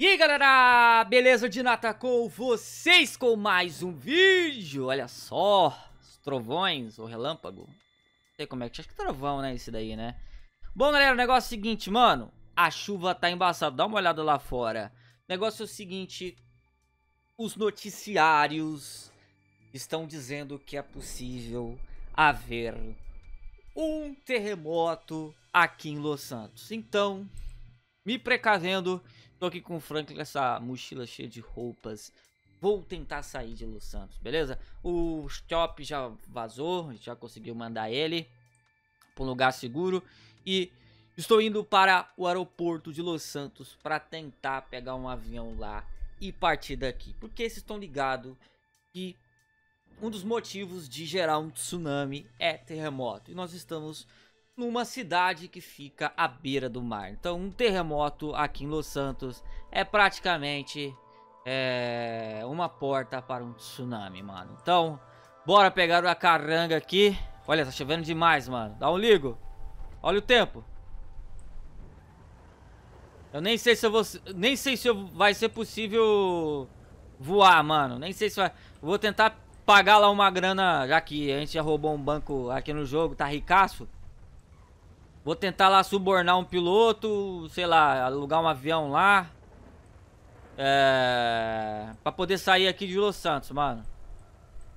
E galera, beleza de nata com vocês com mais um vídeo, olha só, os trovões, o relâmpago, não sei como é que, acho que é trovão né, esse daí né. Bom galera, o negócio é o seguinte, mano, a chuva tá embaçada, dá uma olhada lá fora, o negócio é o seguinte, os noticiários estão dizendo que é possível haver um terremoto aqui em Los Santos, então, me precavendo Tô aqui com o Frank com essa mochila cheia de roupas. Vou tentar sair de Los Santos, beleza? O Chop já vazou, já conseguiu mandar ele para um lugar seguro. E estou indo para o aeroporto de Los Santos para tentar pegar um avião lá e partir daqui. Porque vocês estão ligados que um dos motivos de gerar um tsunami é terremoto. E nós estamos numa cidade que fica à beira do mar. Então, um terremoto aqui em Los Santos é praticamente é, uma porta para um tsunami, mano. Então, bora pegar a caranga aqui. Olha, tá chovendo demais, mano. Dá um ligo. Olha o tempo. Eu nem sei se eu vou... Nem sei se eu, vai ser possível voar, mano. Nem sei se vai... Vou tentar pagar lá uma grana, já que a gente já roubou um banco aqui no jogo, tá ricaço. Vou tentar lá subornar um piloto, sei lá, alugar um avião lá. É... Pra poder sair aqui de Los Santos, mano.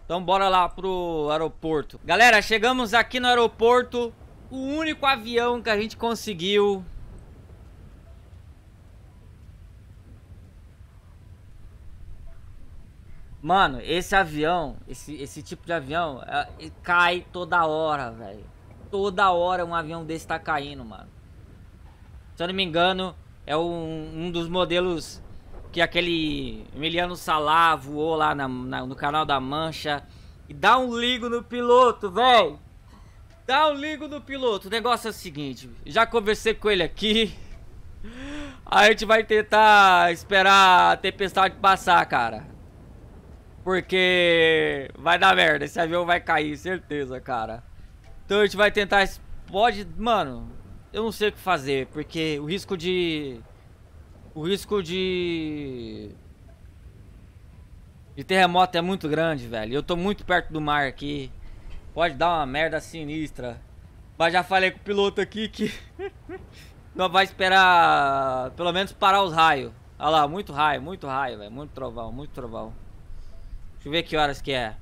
Então bora lá pro aeroporto. Galera, chegamos aqui no aeroporto. O único avião que a gente conseguiu. Mano, esse avião, esse, esse tipo de avião, é, cai toda hora, velho. Toda hora um avião desse tá caindo, mano. Se eu não me engano, é um, um dos modelos que aquele Emiliano Salá voou lá na, na, no canal da Mancha. E dá um ligo no piloto, velho. Dá um ligo no piloto. O negócio é o seguinte: já conversei com ele aqui. A gente vai tentar esperar a tempestade passar, cara. Porque vai dar merda. Esse avião vai cair, certeza, cara. Então a gente vai tentar. Pode. Mano, eu não sei o que fazer, porque o risco de. O risco de. De terremoto é muito grande, velho. Eu tô muito perto do mar aqui. Pode dar uma merda sinistra. Mas já falei com o piloto aqui que. Nós vai esperar. Pelo menos parar os raios. Olha lá, muito raio, muito raio, velho. Muito trovão, muito trovão. Deixa eu ver que horas que é.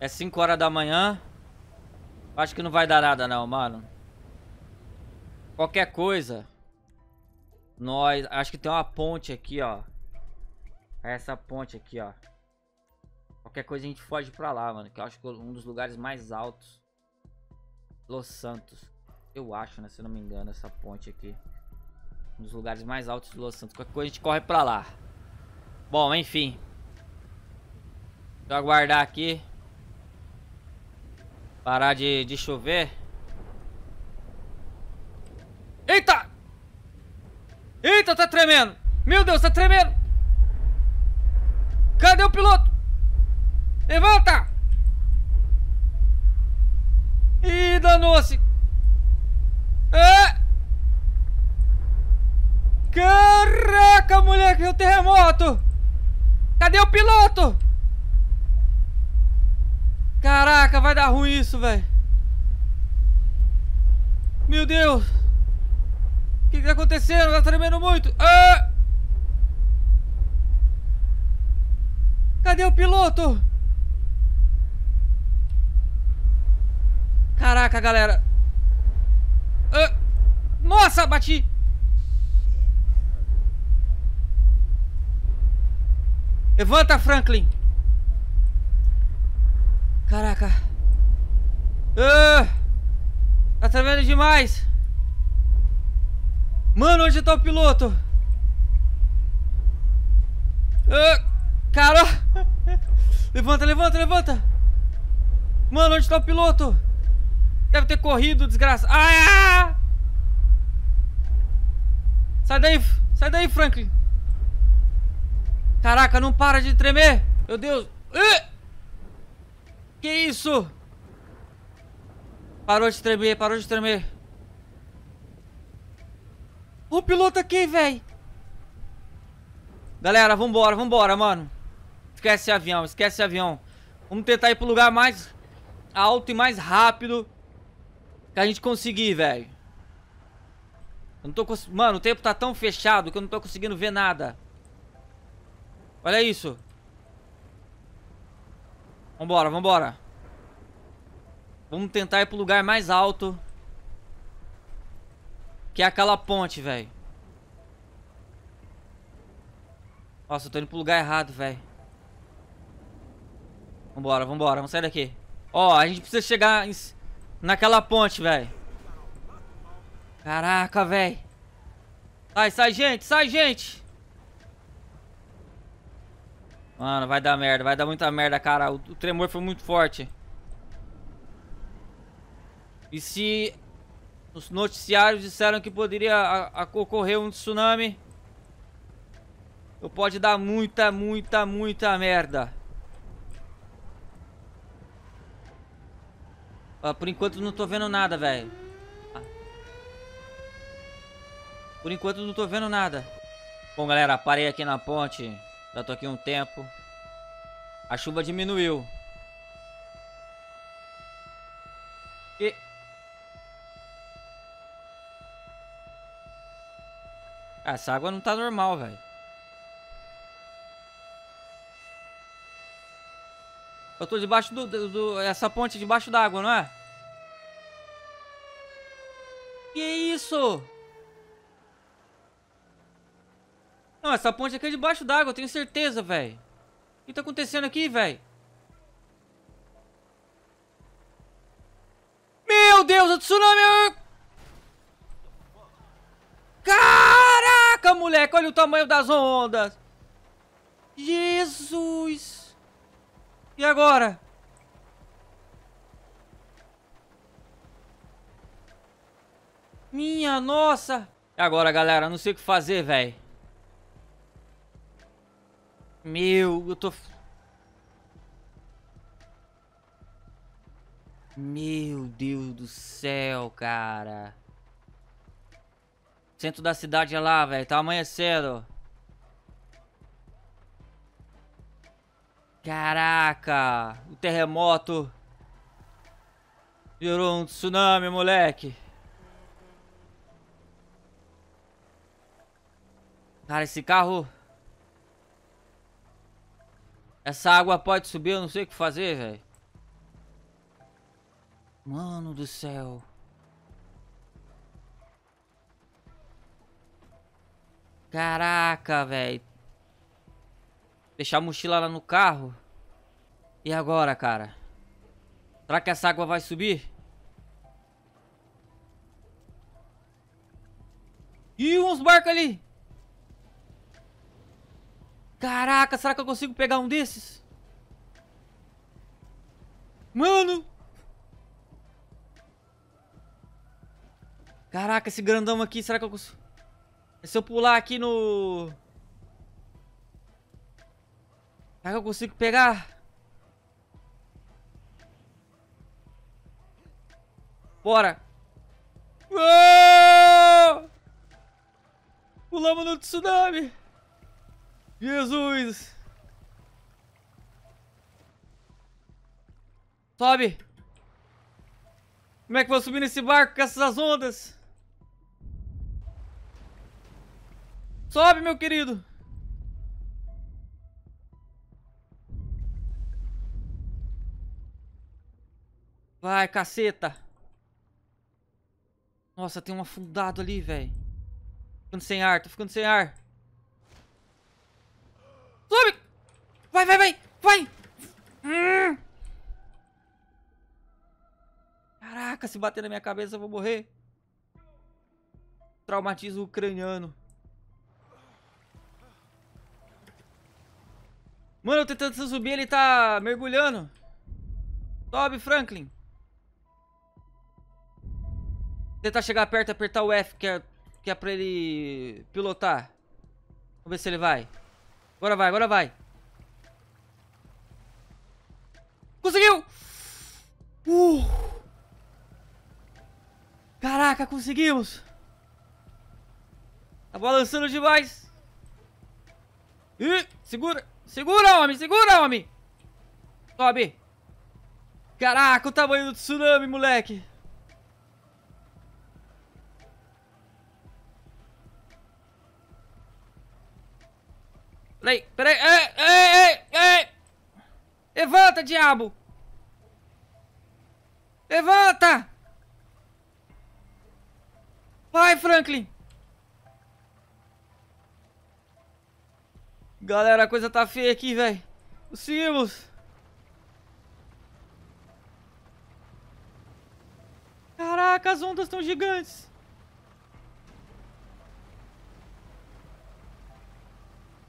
É 5 horas da manhã. Acho que não vai dar nada não, mano. Qualquer coisa. Nós... Acho que tem uma ponte aqui, ó. É essa ponte aqui, ó. Qualquer coisa a gente foge pra lá, mano. Que eu acho que é um dos lugares mais altos. Los Santos. Eu acho, né? Se eu não me engano, essa ponte aqui. Um dos lugares mais altos de Los Santos. Qualquer coisa a gente corre pra lá. Bom, enfim. Vou aguardar aqui. Parar de, de chover. Eita! Eita, tá tremendo! Meu Deus, tá tremendo! Cadê o piloto? Levanta! Ih, danou-se! É! Caraca, moleque, o terremoto! Cadê o piloto? Caraca, vai dar ruim isso, velho. Meu Deus. O que, que tá acontecendo? Tá tremendo muito. Ah! Cadê o piloto? Caraca, galera. Ah! Nossa, bati. Levanta, Franklin. Caraca. Ah, tá travando demais. Mano, onde tá o piloto? Ah, cara. Levanta, levanta, levanta. Mano, onde tá o piloto? Deve ter corrido, desgraça. Ah, é, ah! Sai daí, sai daí, Franklin. Caraca, não para de tremer. Meu Deus. Ah! Que isso? Parou de tremer, parou de tremer. O piloto aqui, velho. Galera, vambora, vambora, mano. Esquece esse avião, esquece esse avião. Vamos tentar ir pro lugar mais alto e mais rápido que a gente conseguir, velho. não tô cons... Mano, o tempo tá tão fechado que eu não tô conseguindo ver nada. Olha isso. Vambora, vambora. Vamos tentar ir pro lugar mais alto. Que é aquela ponte, velho. Nossa, eu tô indo pro lugar errado, velho. Vambora, vambora. Vamos sair daqui. Ó, a gente precisa chegar em... naquela ponte, velho. Caraca, velho. Sai, sai, gente. Sai, gente. Mano, vai dar merda. Vai dar muita merda, cara. O, o tremor foi muito forte. E se os noticiários disseram que poderia ocorrer um tsunami, eu então pode dar muita, muita, muita merda. Ah, por enquanto não tô vendo nada, velho. Ah. Por enquanto não tô vendo nada. Bom, galera, parei aqui na ponte. Já tô aqui um tempo. A chuva diminuiu. E... Essa água não tá normal, velho. Eu tô debaixo do, do, do Essa ponte é debaixo d'água, não é? Que isso? Não, essa ponte aqui é debaixo d'água, eu tenho certeza, velho. O que tá acontecendo aqui, velho? Meu Deus, o tsunami... É Caramba! Caraca, moleque, olha o tamanho das ondas. Jesus. E agora? Minha nossa. E agora, galera? Não sei o que fazer, velho. Meu, eu tô... Meu Deus do céu, cara. Centro da cidade lá, velho. Tá amanhecendo. Caraca. O terremoto. Virou um tsunami, moleque. Cara, esse carro... Essa água pode subir, eu não sei o que fazer, velho. Mano do céu. Caraca, velho. Deixar a mochila lá no carro. E agora, cara? Será que essa água vai subir? Ih, uns barcos ali. Caraca, será que eu consigo pegar um desses? Mano! Caraca, esse grandão aqui, será que eu consigo... Se eu pular aqui no... Será que eu consigo pegar? Bora! Oh! Pulamos no tsunami! Jesus! Sobe! Como é que eu vou subir nesse barco com essas ondas? Sobe, meu querido! Vai, caceta! Nossa, tem um afundado ali, velho. Ficando sem ar, tô ficando sem ar. Sobe! Vai, vai, vai! Vai! Hum. Caraca, se bater na minha cabeça eu vou morrer. Traumatismo ucraniano. Mano, eu tentando subir, ele tá mergulhando. Sobe, Franklin. Tentar chegar perto, apertar o F, que é, que é pra ele pilotar. Vamos ver se ele vai. Agora vai, agora vai. Conseguiu! Uh! Caraca, conseguimos! Tá balançando demais! Ih, segura! Segura, homem! Segura, homem! Sobe! Caraca, o tamanho do tsunami, moleque! Peraí, peraí! Ei, ei, ei, ei! Levanta, diabo! Levanta! Vai, Franklin! Galera, a coisa tá feia aqui, velho. Os símbolos. Caraca, as ondas estão gigantes.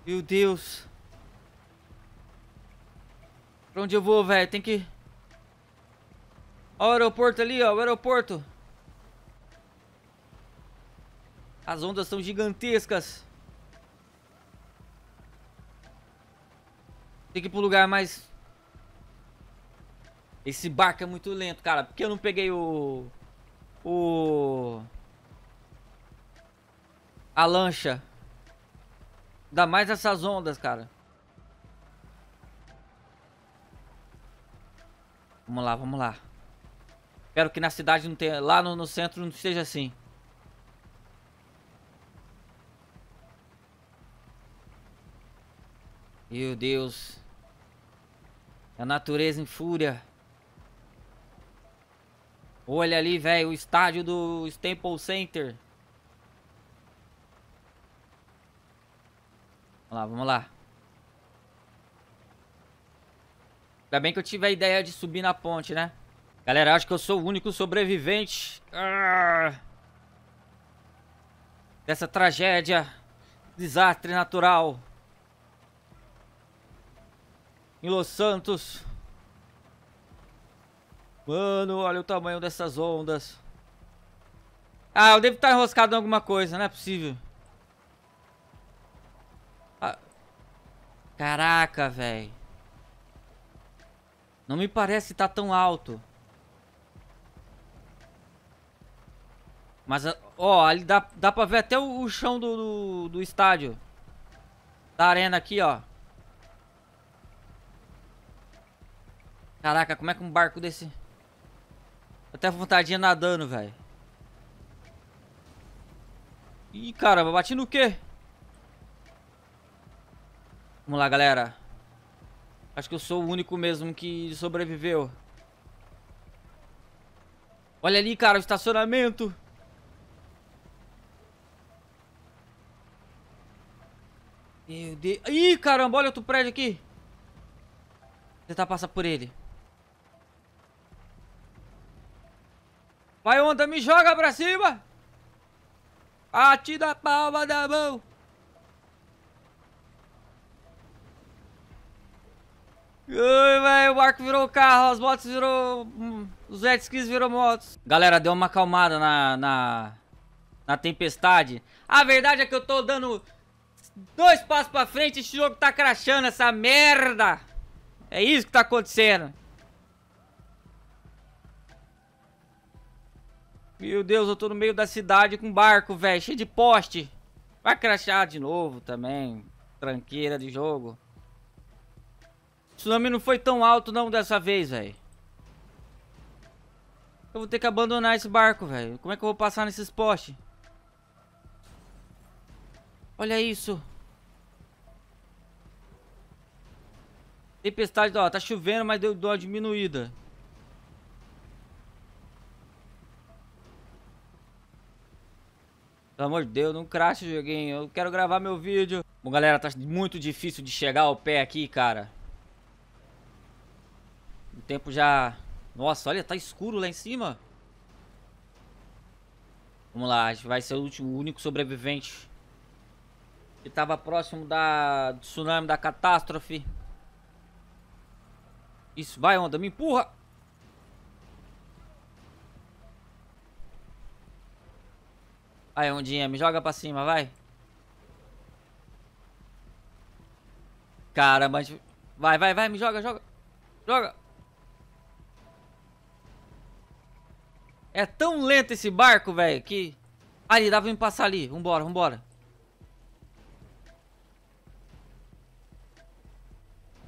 Meu Deus. Pra onde eu vou, velho? Tem que... Ó o aeroporto ali, ó. O aeroporto. As ondas são gigantescas. Tem que ir pro lugar mais... Esse barco é muito lento, cara. Por que eu não peguei o... O... A lancha. Dá mais essas ondas, cara. Vamos lá, vamos lá. Espero que na cidade não tenha... Lá no, no centro não esteja assim. Meu Deus. A natureza em fúria. Olha ali, velho, o estádio do Staples Center. Vamos lá, vamos lá. Ainda bem que eu tive a ideia de subir na ponte, né? Galera, acho que eu sou o único sobrevivente ah! dessa tragédia, desastre natural em Los Santos. Mano, olha o tamanho dessas ondas. Ah, eu devo estar enroscado em alguma coisa, não é possível. Ah. Caraca, velho. Não me parece estar tá tão alto. Mas, ó, ali dá, dá pra ver até o, o chão do, do, do estádio. Da arena aqui, ó. Caraca, como é que um barco desse... Eu até vontade nadando, né, velho. Ih, caramba, bati no quê? Vamos lá, galera. Acho que eu sou o único mesmo que sobreviveu. Olha ali, cara, o estacionamento. Meu Deus. Ih, caramba, olha outro prédio aqui. Vou tentar tá passar por ele. Vai, onda, me joga pra cima. Atira a palma da mão. Ai, velho, o barco virou carro, as motos virou... Hum, os jet skis virou motos. Galera, deu uma acalmada na, na, na tempestade. A verdade é que eu tô dando dois passos pra frente e esse jogo tá crachando essa merda. É isso que tá acontecendo. Meu Deus, eu tô no meio da cidade com barco, velho, cheio de poste. Vai crachar de novo também. Tranqueira de jogo. O tsunami não foi tão alto não dessa vez, velho. Eu vou ter que abandonar esse barco, velho. Como é que eu vou passar nesses postes? Olha isso. Tempestade, ó, tá chovendo, mas deu, deu uma diminuída. Pelo amor de Deus, não crash o joguinho. Eu quero gravar meu vídeo. Bom, galera, tá muito difícil de chegar ao pé aqui, cara. O tempo já... Nossa, olha, tá escuro lá em cima. Vamos lá, vai ser o último, o único sobrevivente. Que tava próximo da... do tsunami, da catástrofe. Isso, vai, onda, me empurra! Aí, ondinha, me joga pra cima, vai. Caramba, a gente... Vai, vai, vai, me joga, joga. Joga. É tão lento esse barco, velho, que... Ali, dá pra me passar ali. Vambora, vambora.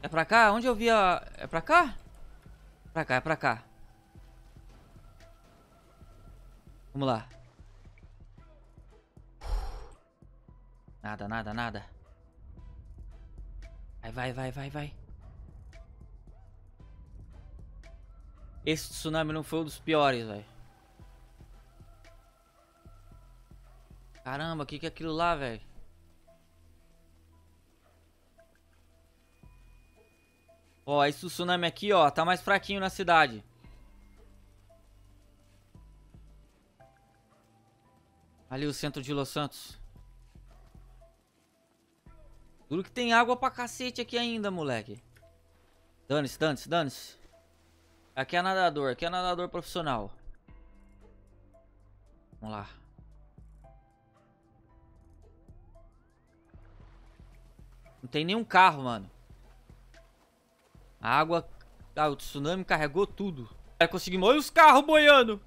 É pra cá? Onde eu vi a... É pra cá? Pra cá, é pra cá. Vamos lá. Nada, nada, nada. Vai, vai, vai, vai, vai. Esse tsunami não foi um dos piores, velho. Caramba, o que, que é aquilo lá, velho? Ó, esse tsunami aqui, ó, tá mais fraquinho na cidade. Ali o centro de Los Santos. Juro que tem água pra cacete aqui ainda, moleque. Dane-se, dane-se, dane-se. Aqui é nadador, aqui é nadador profissional. Vamos lá. Não tem nenhum carro, mano. A água... Ah, o tsunami carregou tudo. Vai conseguir Olha os carros boiando!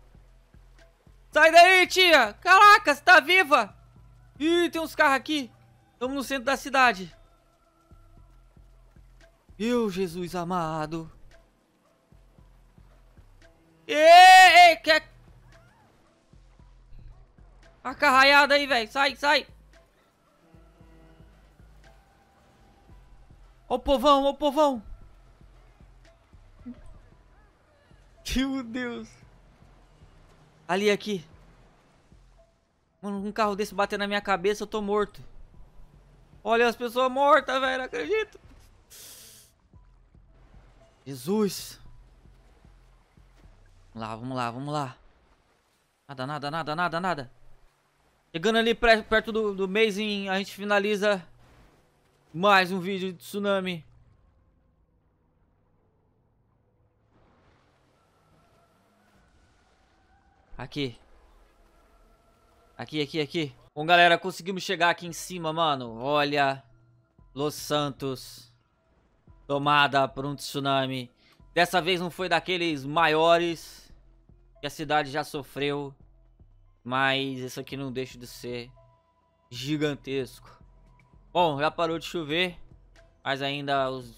Sai daí, tia! Caraca, você tá viva! Ih, tem uns carros aqui. Estamos no centro da cidade. Meu Jesus amado. Ei, ei, que... É- A carraiada aí, velho. Sai, sai. Ó o povão, ó o povão. Meu Deus. Ali, aqui. Mano, um carro desse bater na minha cabeça, eu tô morto. Olha as pessoas mortas, velho, não acredito. Jesus. Vamos lá, vamos lá, vamos lá. Nada, nada, nada, nada, nada. Chegando ali perto do, do Mazing, a gente finaliza mais um vídeo de tsunami. Aqui. Aqui, aqui, aqui. Bom, galera, conseguimos chegar aqui em cima, mano. Olha, Los Santos, tomada por um tsunami. Dessa vez não foi daqueles maiores que a cidade já sofreu, mas isso aqui não deixa de ser gigantesco. Bom, já parou de chover, mas ainda os...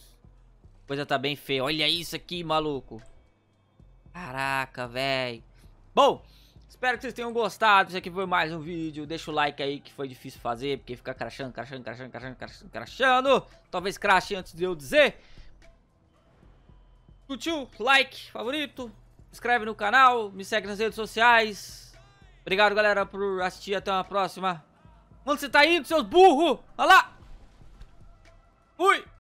a coisa tá bem feia. Olha isso aqui, maluco. Caraca, velho. Bom, Espero que vocês tenham gostado. Isso aqui foi mais um vídeo. Deixa o like aí que foi difícil fazer, porque fica crachando, crachando, crachando, crachando, crachando, crachando. Talvez crache antes de eu dizer. Curtiu? Like, favorito. Inscreve no canal, me segue nas redes sociais. Obrigado, galera, por assistir. Até uma próxima. Onde você tá indo, seus burros? Olha lá! Fui!